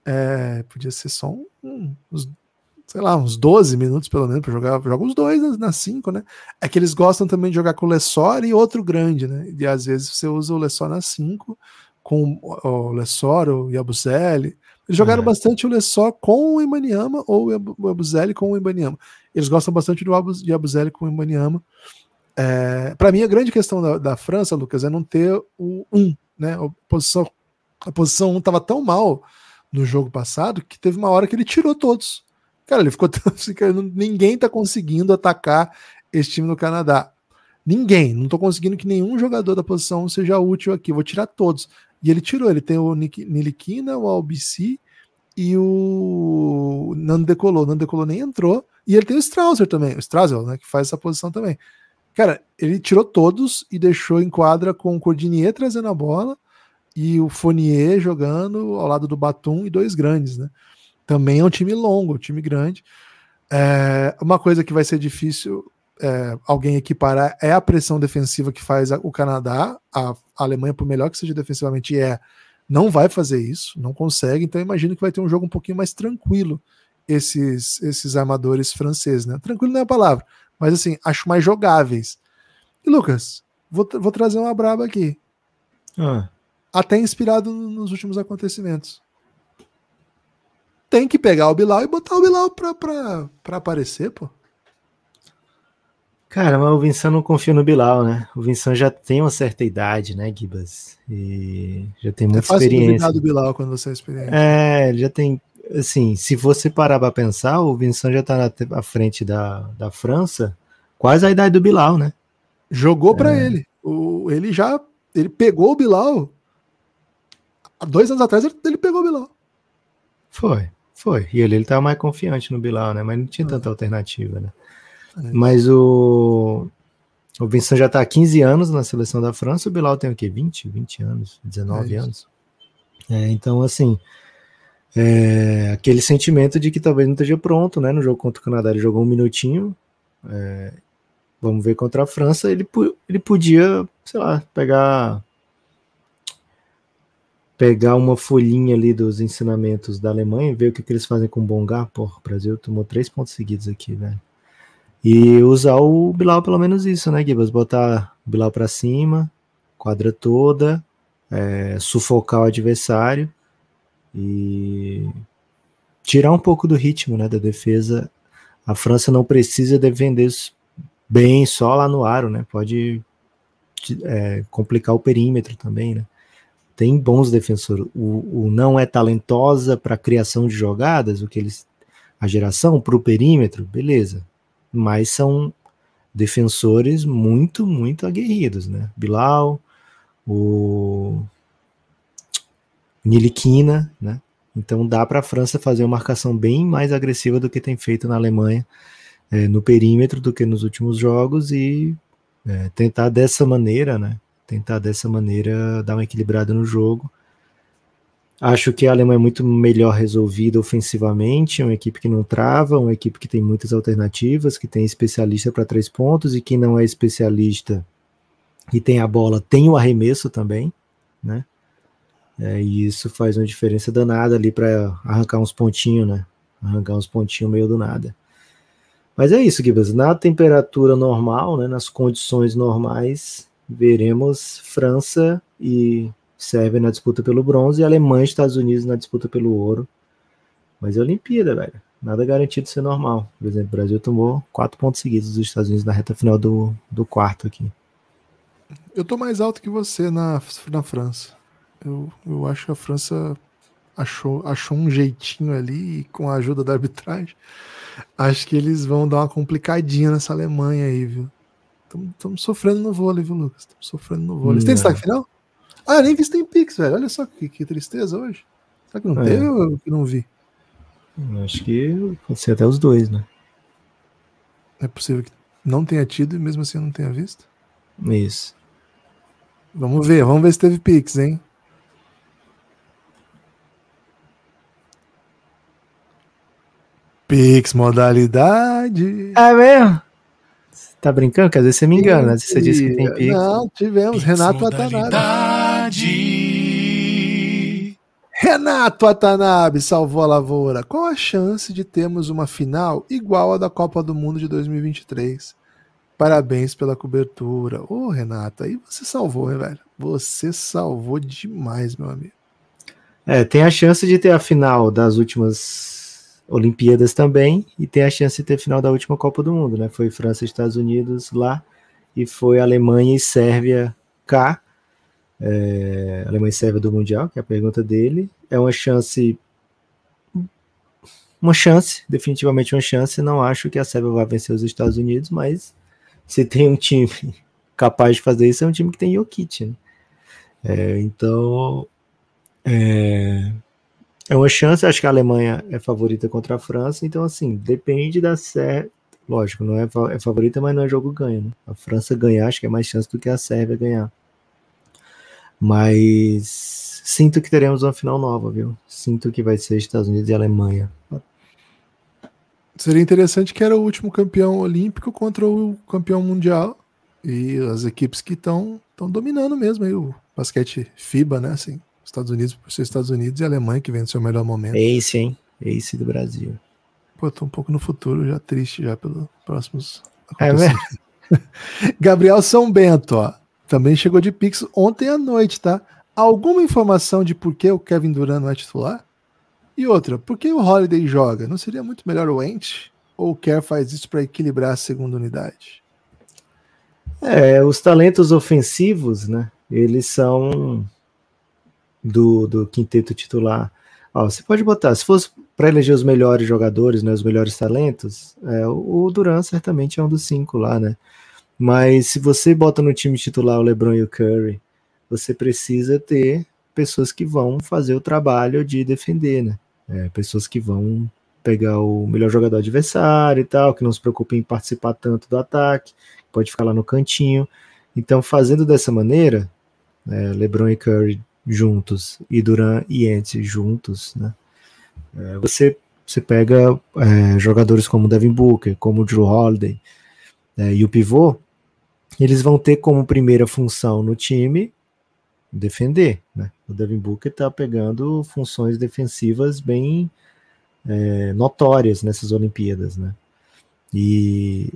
É, podia ser só um, uns sei lá, uns 12 minutos pelo menos para jogar, joga os dois nas 5, né? É que eles gostam também de jogar com o Lessor e outro grande, né? E às vezes você usa o Lessor nas 5 com o Lessor ou Yabuselli. Eles jogaram é. bastante o Lessor com o Imaniama ou o Yabuselli com o Imaniama. Eles gostam bastante do Abuzeli com o Imaniama. É, para mim a grande questão da, da, França, Lucas, é não ter o 1, um, né? A posição a posição 1 um estava tão mal no jogo passado que teve uma hora que ele tirou todos Cara, ele ficou *laughs* tão assim, ninguém tá conseguindo atacar esse time do Canadá. Ninguém. Não tô conseguindo que nenhum jogador da posição seja útil aqui. Vou tirar todos. E ele tirou. Ele tem o Niliquina, o Albici e o Nando Decolou. Nando Decolou nem entrou. E ele tem o Strauser também. O Strauser, né? Que faz essa posição também. Cara, ele tirou todos e deixou em quadra com o Cordinier trazendo a bola e o Fonier jogando ao lado do Batum e dois grandes, né? também é um time longo, um time grande. É, uma coisa que vai ser difícil é, alguém equiparar é a pressão defensiva que faz a, o Canadá. A, a Alemanha, por melhor que seja defensivamente, é não vai fazer isso, não consegue. Então, imagino que vai ter um jogo um pouquinho mais tranquilo esses esses armadores franceses, né? Tranquilo não é a palavra, mas assim, acho mais jogáveis. E Lucas, vou, vou trazer uma braba aqui. Ah. Até inspirado nos últimos acontecimentos tem que pegar o Bilal e botar o Bilal pra, pra, pra aparecer, pô. Cara, mas o Vincent não confia no Bilal, né? O Vincent já tem uma certa idade, né, Gibas? E já tem é muita é fácil experiência. do Bilal quando você é experiente. É, ele já tem. Assim, se você parar pra pensar, o Vincent já tá na, à frente da, da França, quase a idade do Bilal, né? Jogou para é. ele. O, ele já. Ele pegou o Bilal. Há dois anos atrás ele pegou o Bilal. Foi. Foi. E ele, ele tava mais confiante no Bilal, né? Mas não tinha tanta alternativa, né? É. Mas o, o Vincent já está há 15 anos na seleção da França, o Bilal tem o quê? 20? 20 anos, 19 é anos. É, então, assim, é, aquele sentimento de que talvez não esteja pronto, né? No jogo contra o Canadá ele jogou um minutinho, é, vamos ver contra a França, ele, ele podia, sei lá, pegar pegar uma folhinha ali dos ensinamentos da Alemanha e ver o que, que eles fazem com Bongar. Porra, o Brasil tomou três pontos seguidos aqui, velho. E usar o Bilal pelo menos isso, né, Gibas? Botar o Bilal para cima, quadra toda, é, sufocar o adversário e tirar um pouco do ritmo né, da defesa. A França não precisa defender bem só lá no aro, né? Pode é, complicar o perímetro também, né? tem bons defensores. O, o não é talentosa para criação de jogadas, o que eles a geração para o perímetro, beleza. Mas são defensores muito, muito aguerridos, né? Bilal, o Niliquina, né? Então dá para a França fazer uma marcação bem mais agressiva do que tem feito na Alemanha é, no perímetro do que nos últimos jogos e é, tentar dessa maneira, né? tentar dessa maneira dar uma equilibrada no jogo. Acho que a Alemanha é muito melhor resolvida ofensivamente, é uma equipe que não trava, uma equipe que tem muitas alternativas, que tem especialista para três pontos, e quem não é especialista e tem a bola tem o arremesso também, né? É, e isso faz uma diferença danada ali para arrancar uns pontinhos, né? Arrancar uns pontinhos meio do nada. Mas é isso, Gibas. Na temperatura normal, né, nas condições normais, veremos França e Sérvia na disputa pelo bronze, e Alemanha e Estados Unidos na disputa pelo ouro. Mas é Olimpíada, velho. Nada garantido ser normal. Por exemplo, o Brasil tomou quatro pontos seguidos dos Estados Unidos na reta final do, do quarto aqui. Eu tô mais alto que você na, na França. Eu, eu acho que a França achou, achou um jeitinho ali, e com a ajuda da arbitragem. Acho que eles vão dar uma complicadinha nessa Alemanha aí, viu? Estamos sofrendo no vôlei, viu, Lucas? Estamos sofrendo no vôlei. Você tem é. destaque final? Ah, nem vi se tem Pix, velho. Olha só que, que, tristeza hoje. Será que não é. teve ou que não vi? Acho que pode ser até os dois, né? É possível que não tenha tido e mesmo assim eu não tenha visto? Isso. Vamos ver, vamos ver se teve Pix, hein? Pix modalidade. É mesmo? Tá brincando? Que às vezes você me engana, às né? vezes você disse que tem Pix. Não, tivemos. Pix Renato Atanabe. Renato Atanabe salvou a lavoura. Qual a chance de termos uma final igual à da Copa do Mundo de 2023? Parabéns pela cobertura. Ô, oh, Renato, aí você salvou, hein, velho? Você salvou demais, meu amigo. É, tem a chance de ter a final das últimas Olimpíadas também, e tem a chance de ter final da última Copa do Mundo, né? Foi França e Estados Unidos lá, e foi Alemanha e Sérvia cá. É, Alemanha e Sérvia do Mundial, que é a pergunta dele. É uma chance. Uma chance, definitivamente uma chance. Não acho que a Sérvia vá vencer os Estados Unidos, mas se tem um time *laughs* capaz de fazer isso, é um time que tem Jokic, né? É, então. É, é uma chance, acho que a Alemanha é favorita contra a França, então assim, depende da Sérvia. Lógico, não é, é favorita, mas não é jogo ganho. Né? A França ganhar, acho que é mais chance do que a Sérvia ganhar. Mas sinto que teremos uma final nova, viu? Sinto que vai ser Estados Unidos e Alemanha. Seria interessante que era o último campeão olímpico contra o campeão mundial e as equipes que estão dominando mesmo aí o basquete FIBA, né? Assim, Estados Unidos por ser Estados Unidos e a Alemanha que vem no seu melhor momento. Ace, é hein? Ace é do Brasil. Pô, tô um pouco no futuro, já triste já pelos próximos. É *laughs* Gabriel São Bento, ó. Também chegou de Pix ontem à noite, tá? Alguma informação de por que o Kevin Durant não é titular? E outra, por que o Holiday joga? Não seria muito melhor o Ent? Ou o Kerr faz isso para equilibrar a segunda unidade? É, os talentos ofensivos, né? Eles são do, do quinteto titular. Ó, você pode botar, se fosse para eleger os melhores jogadores, né, os melhores talentos, é, o Duran certamente é um dos cinco lá, né? Mas se você bota no time titular o LeBron e o Curry, você precisa ter pessoas que vão fazer o trabalho de defender, né? É, pessoas que vão pegar o melhor jogador adversário e tal, que não se preocupem em participar tanto do ataque, pode ficar lá no cantinho. Então, fazendo dessa maneira, é, LeBron e Curry juntos e Duran e Ed juntos, né? É, você você pega é, jogadores como Devin Booker, como Drew Holiday é, e o pivô, eles vão ter como primeira função no time defender, né? O Devin Booker está pegando funções defensivas bem é, notórias nessas Olimpíadas, né? E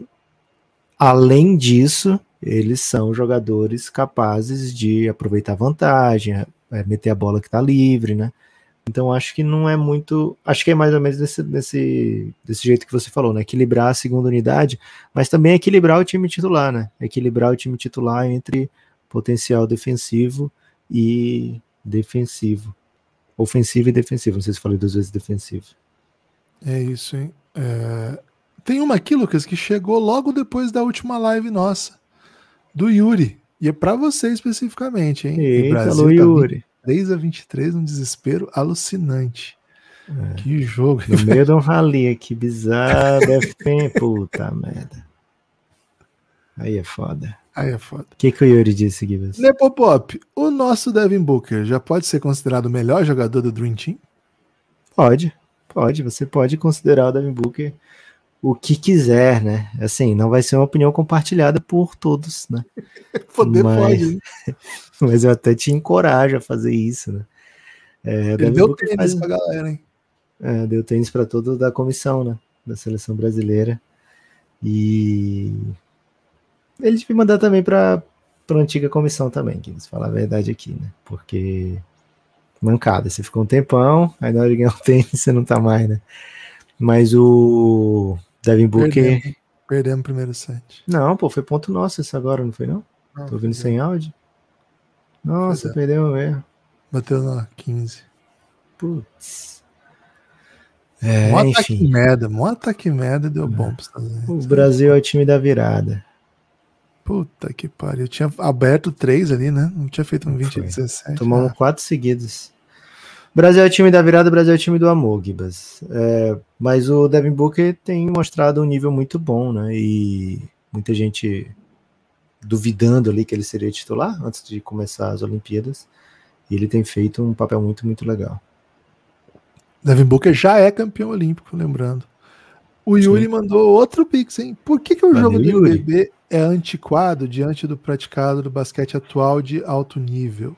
além disso, eles são jogadores capazes de aproveitar vantagem, é, meter a bola que está livre, né? Então acho que não é muito. Acho que é mais ou menos desse, desse, desse jeito que você falou, né? Equilibrar a segunda unidade, mas também equilibrar o time titular, né? Equilibrar o time titular entre potencial defensivo e defensivo. Ofensivo e defensivo. Não sei se falei duas vezes defensivo. É isso, hein? É... Tem uma aqui, Lucas, que chegou logo depois da última live nossa, do Yuri. E é para você especificamente, hein? Eita, Brasil tá Yuri. Tá 23 a 23, um desespero alucinante. É. Que jogo. No meio de um rally aqui, bizarro. Deve é puta merda. Aí é foda. Aí é foda. O que, que o Yuri disse, Gibbs? Nepopop, o nosso Devin Booker já pode ser considerado o melhor jogador do Dream Team? Pode, pode. Você pode considerar o Devin Booker o que quiser, né? Assim, não vai ser uma opinião compartilhada por todos, né? *laughs* Poder mas, pode. Né? *laughs* mas eu até te encorajo a fazer isso, né? É, Ele deu tênis faz... pra galera, hein? É, deu tênis para todo da comissão, né? Da seleção brasileira. E ele devia mandar também para para antiga comissão também, que eles falar a verdade aqui, né? Porque mancada, você ficou um tempão, aí na hora de ganhar o tênis você não tá mais, né? Mas o Devin Booker. Perdemos, perdemos o primeiro set. Não, pô, foi ponto nosso esse agora, não foi não? não Tô ouvindo não. sem áudio. Nossa, perdeu mesmo. Bateu na 15. Putz. É, um ataque enfim. merda, um ataque merda deu bom pra Estados Unidos. O Brasil é o time da virada. Puta que pariu. Eu tinha aberto três ali, né? Não tinha feito um 20 e 17. Tomamos né? quatro seguidos. Brasil é o time da virada, Brasil é o time do amor, Gibas. É, mas o Devin Booker tem mostrado um nível muito bom, né? E muita gente duvidando ali que ele seria titular antes de começar as Olimpíadas. E ele tem feito um papel muito, muito legal. Devin Booker já é campeão olímpico, lembrando. O Yuri Sim. mandou outro pix, hein? Por que, que o Valeu, jogo do Yuri. NBB é antiquado diante do praticado do basquete atual de alto nível?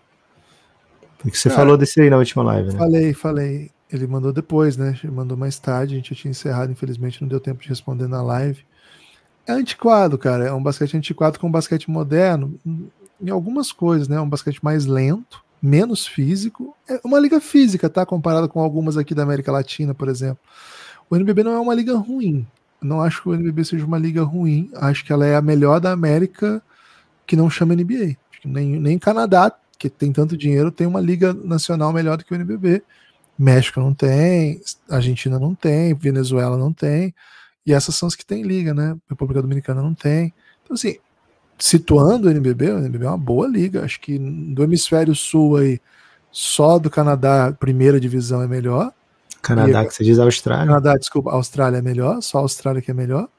É que você Cara, falou desse aí na última live, né? Falei, falei. Ele mandou depois, né? Ele mandou mais tarde, a gente já tinha encerrado, infelizmente não deu tempo de responder na live. É antiquado, cara. É um basquete antiquado com um basquete moderno em algumas coisas, né? Um basquete mais lento, menos físico. É uma liga física, tá? Comparado com algumas aqui da América Latina, por exemplo. O NBB não é uma liga ruim. Não acho que o NBB seja uma liga ruim. Acho que ela é a melhor da América que não chama NBA. Nem, nem Canadá que tem tanto dinheiro, tem uma liga nacional melhor do que o NBB. México não tem, Argentina não tem, Venezuela não tem, e essas são as que tem liga, né? República Dominicana não tem. Então, assim, situando o NBB, o NBB é uma boa liga. Acho que do hemisfério sul aí, só do Canadá, primeira divisão é melhor. Canadá, e, que você diz Austrália. Canadá, desculpa, Austrália é melhor, só Austrália que é melhor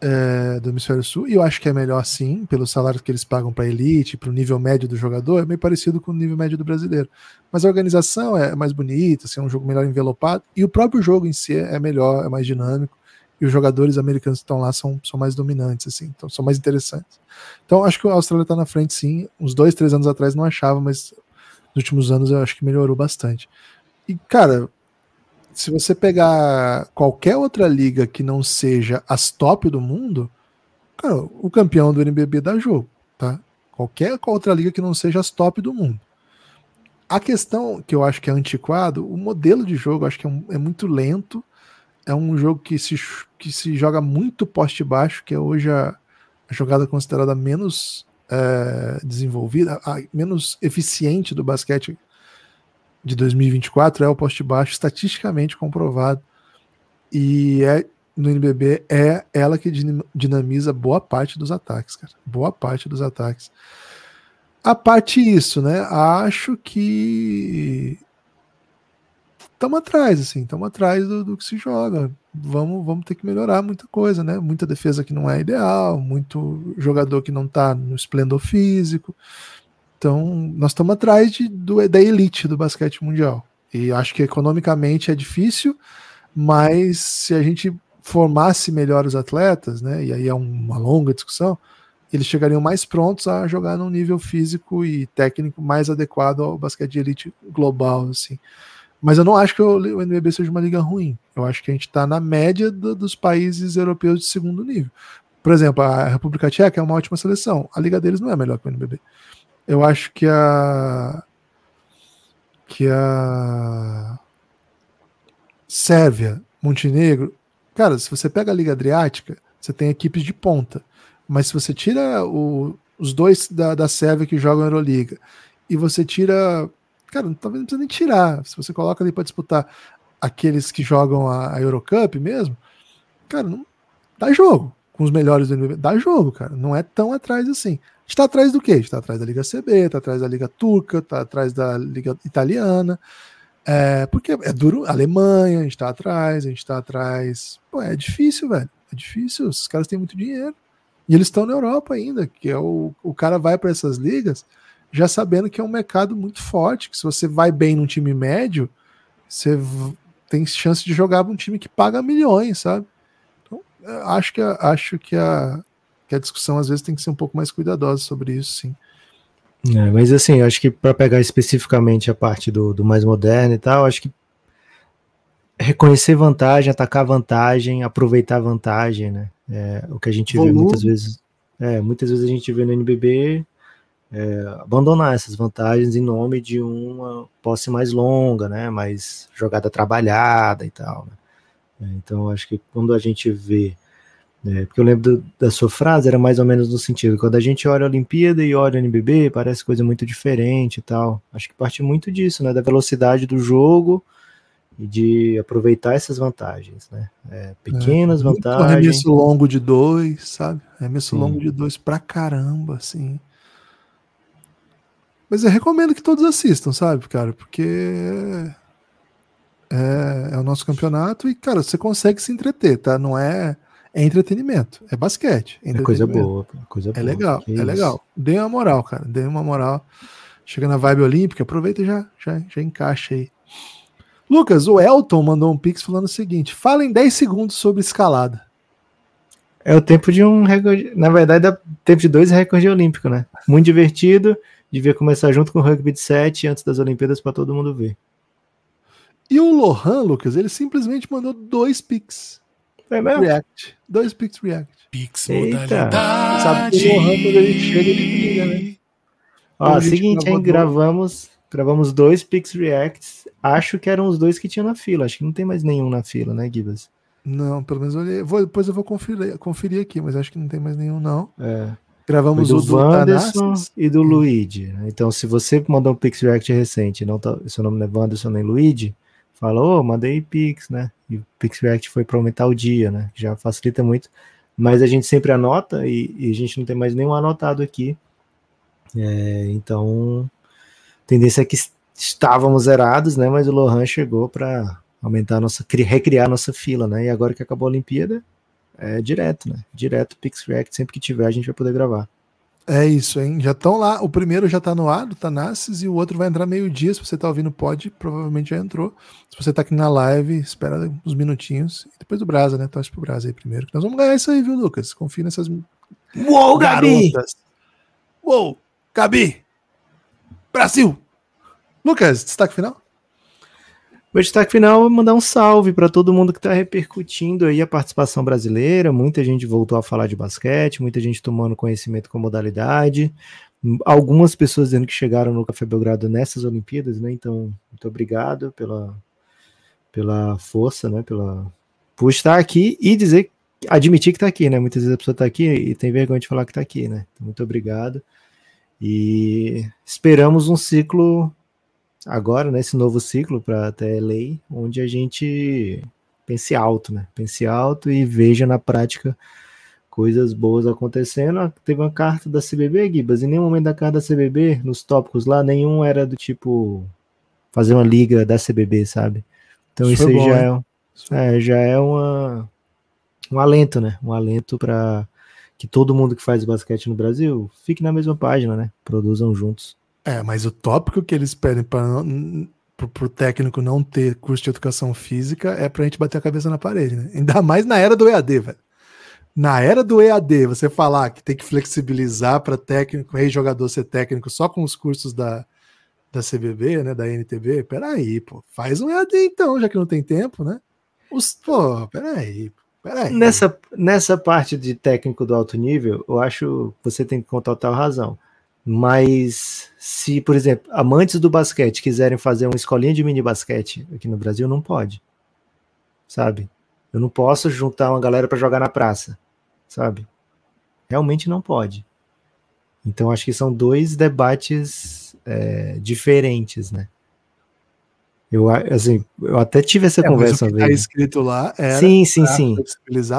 é, do Hemisfério Sul, e eu acho que é melhor sim, pelo salário que eles pagam para a elite, para o nível médio do jogador, é meio parecido com o nível médio do brasileiro. Mas a organização é mais bonita, assim, é um jogo melhor envelopado, e o próprio jogo em si é melhor, é mais dinâmico, e os jogadores americanos que estão lá são, são mais dominantes, assim, então são mais interessantes. Então acho que a Austrália está na frente sim, uns dois, três anos atrás não achava, mas nos últimos anos eu acho que melhorou bastante. E, cara, se você pegar qualquer outra liga que não seja as top do mundo, cara, o campeão do NBB dá jogo, tá? Qualquer outra liga que não seja as top do mundo. A questão que eu acho que é antiquado, o modelo de jogo acho que é, um, é muito lento, é um jogo que se, que se joga muito poste baixo, que é hoje a, a jogada considerada menos é, desenvolvida, a, menos eficiente do basquete de 2024 é o poste baixo estatisticamente comprovado e é no NBB é ela que dinamiza boa parte dos ataques, cara. Boa parte dos ataques. A parte isso, né? Acho que estamos atrás, assim, estamos atrás do, do, que se joga. Vamos, vamos ter que melhorar muita coisa, né? Muita defesa que não é ideal, muito jogador que não está no esplendor físico. Então, nós estamos atrás de, do, da elite do basquete mundial. E acho que economicamente é difícil, mas se a gente formasse melhor os atletas, né, e aí é uma longa discussão, eles chegariam mais prontos a jogar num nível físico e técnico mais adequado ao basquete de elite global, assim. Mas eu não acho que o NBB seja uma liga ruim. Eu acho que a gente está na média do, dos países europeus de segundo nível. Por exemplo, a República Tcheca é uma ótima seleção. A liga deles não é melhor que o NBB eu acho que a que a Sérvia, Montenegro, cara, se você pega a Liga Adriática, você tem equipes de ponta, mas se você tira o, os dois da, da Sérvia que jogam a Euroliga e você tira, cara, talvez não precisa nem tirar, se você coloca ali para disputar aqueles que jogam a, a Eurocup mesmo, cara, não dá jogo com os melhores do NBB. Dá jogo, cara. Não é tão atrás assim. A gente tá atrás do quê? A gente tá atrás da Liga CB, tá atrás da Liga Turca, tá atrás da Liga Italiana. É, porque é duro. Alemanha, a gente tá atrás, a gente tá atrás. Pô, é difícil, velho. É difícil. Esses caras têm muito dinheiro. E eles estão na Europa ainda, que é o, o cara vai para essas ligas já sabendo que é um mercado muito forte, que se você vai bem num time médio, você tem chance de jogar para um time que paga milhões, sabe? É, acho que, a, acho que a, que a discussão às vezes tem que ser um pouco mais cuidadosa sobre isso, sim. É, mas assim, acho que para pegar especificamente a parte do, do mais moderno e tal, acho que reconhecer vantagem, atacar vantagem, aproveitar vantagem, né? É, o que a gente Volume. vê muitas vezes. É, muitas vezes a gente vê no NBB é, abandonar essas vantagens em nome de uma posse mais longa, né? Mais jogada trabalhada e tal. Né? Né? Então, acho que quando a gente vê. Né, porque eu lembro do, da sua frase, era mais ou menos no sentido: quando a gente olha a Olimpíada e olha o NBB, parece coisa muito diferente e tal. Acho que parte muito disso, né, da velocidade do jogo e de aproveitar essas vantagens, né? É, pequenas é, vantagens. Um arremesso longo de dois, sabe? Arremesso longo de dois pra caramba, assim. Mas eu recomendo que todos assistam, sabe, cara? Porque é é, é, o nosso campeonato e, cara, você consegue se entreter, tá? Não é. É entretenimento, é basquete. É, é coisa boa, coisa boa. É legal, é isso. legal. Dê uma moral, cara. Dê uma moral. Chega na vibe olímpica, aproveita e já, já, já encaixa aí. Lucas, o Elton mandou um pix falando o seguinte: fala em 10 segundos sobre escalada. É o tempo de um recorde. Na verdade, é o tempo de dois recordes olímpicos, né? Muito divertido. Devia começar junto com o rugby de 7 antes das Olimpíadas para todo mundo ver. E o Lohan, Lucas, ele simplesmente mandou dois pics. É mesmo? React. Dois pics React. Pix modalidade. Sabe que o Lohan, quando ele chega, ele liga, né? Ó, então, seguinte, hein, gravamos, gravamos dois Pix Reacts. Acho que eram os dois que tinha na fila. Acho que não tem mais nenhum na fila, né, Gibas? Não, pelo menos eu olhei. Vou, depois eu vou conferir, conferir aqui, mas acho que não tem mais nenhum, não. É. Gravamos do o do Wanderson e do hum. Luigi. Né? Então, se você mandou um Pix React recente, não tá, seu nome não é Wanderson nem Luigi, falou, oh, mandei Pix, né? E o Pix React foi para aumentar o dia, né? Já facilita muito. Mas a gente sempre anota e, e a gente não tem mais nenhum anotado aqui. É, então, a tendência é que estávamos zerados, né? Mas o Lohan chegou para aumentar a nossa, recriar a nossa fila, né? E agora que acabou a Olimpíada, é direto, né? Direto Pix React, sempre que tiver a gente vai poder gravar. É isso, hein? Já estão lá. O primeiro já está no ar, do Tanassis, e o outro vai entrar meio-dia. Se você está ouvindo, pode, provavelmente já entrou. Se você está aqui na live, espera uns minutinhos. E depois do Brasa, né? Torce pro Brasa aí primeiro. Nós vamos ganhar isso aí, viu, Lucas? Confia nessas. Uou, garotas. Gabi! Uou, Gabi! Brasil! Lucas, destaque final? Meu destaque final é mandar um salve para todo mundo que está repercutindo aí a participação brasileira. Muita gente voltou a falar de basquete, muita gente tomando conhecimento com a modalidade. Algumas pessoas dizendo que chegaram no Café Belgrado nessas Olimpíadas, né? Então, muito obrigado pela, pela força, né? Pela, por estar aqui e dizer, admitir que está aqui, né? Muitas vezes a pessoa está aqui e tem vergonha de falar que está aqui, né? Então, muito obrigado. E esperamos um ciclo agora, nesse né, novo ciclo para até lei, onde a gente pense alto, né? Pense alto e veja na prática coisas boas acontecendo. Ah, teve uma carta da CBB, Guibas, em nenhum momento da carta da CBB, nos tópicos lá, nenhum era do tipo fazer uma liga da CBB, sabe? Então isso, isso bom, já, é, é, já é uma, um alento, né? Um alento para que todo mundo que faz basquete no Brasil fique na mesma página, né? Produzam juntos. É, mas o tópico que eles pedem para o técnico não ter curso de educação física é para a gente bater a cabeça na parede, né? Ainda mais na era do EAD, velho. Na era do EAD, você falar que tem que flexibilizar para técnico, ex-jogador ser técnico só com os cursos da, da CBB, né, da NTB, peraí, pô, faz um EAD então, já que não tem tempo, né? Os, pô, peraí, peraí. Nessa, nessa parte de técnico do alto nível, eu acho que você tem que contar tal razão. Mas se, por exemplo, amantes do basquete quiserem fazer uma escolinha de mini basquete aqui no Brasil, não pode. Sabe? Eu não posso juntar uma galera para jogar na praça, sabe? Realmente não pode. Então acho que são dois debates é, diferentes, né? Eu, assim, eu até tive essa é, conversa. Mas o que tá escrito lá é sim, sim, sim.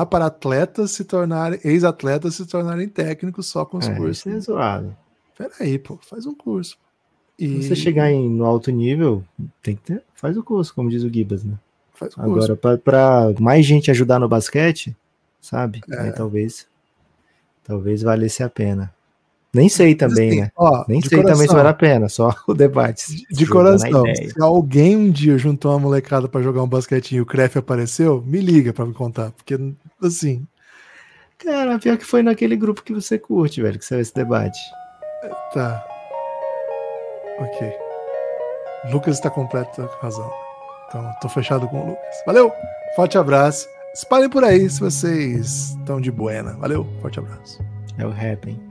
para atletas se tornarem, ex-atletas se tornarem técnicos só com os é, cursos. Isso é zoado. Peraí, pô, faz um curso. E... Se você chegar em, no alto nível, tem que ter, faz o curso, como diz o Gibas, né? Faz o curso. Agora, para mais gente ajudar no basquete, sabe? É. Aí talvez, talvez valesse a pena. Nem sei também, assim, né? Ó, Nem sei coração, também se vale a pena, só *laughs* o debate. De, de coração, se alguém um dia juntou uma molecada para jogar um basquetinho e o Cref apareceu, me liga para me contar, porque assim. Cara, pior que foi naquele grupo que você curte, velho, que saiu esse debate. Tá. Ok. Lucas está completo com razão. Então, tô fechado com o Lucas. Valeu! Forte abraço. Espalhem por aí se vocês estão de buena. Valeu, forte abraço. É o rap, hein?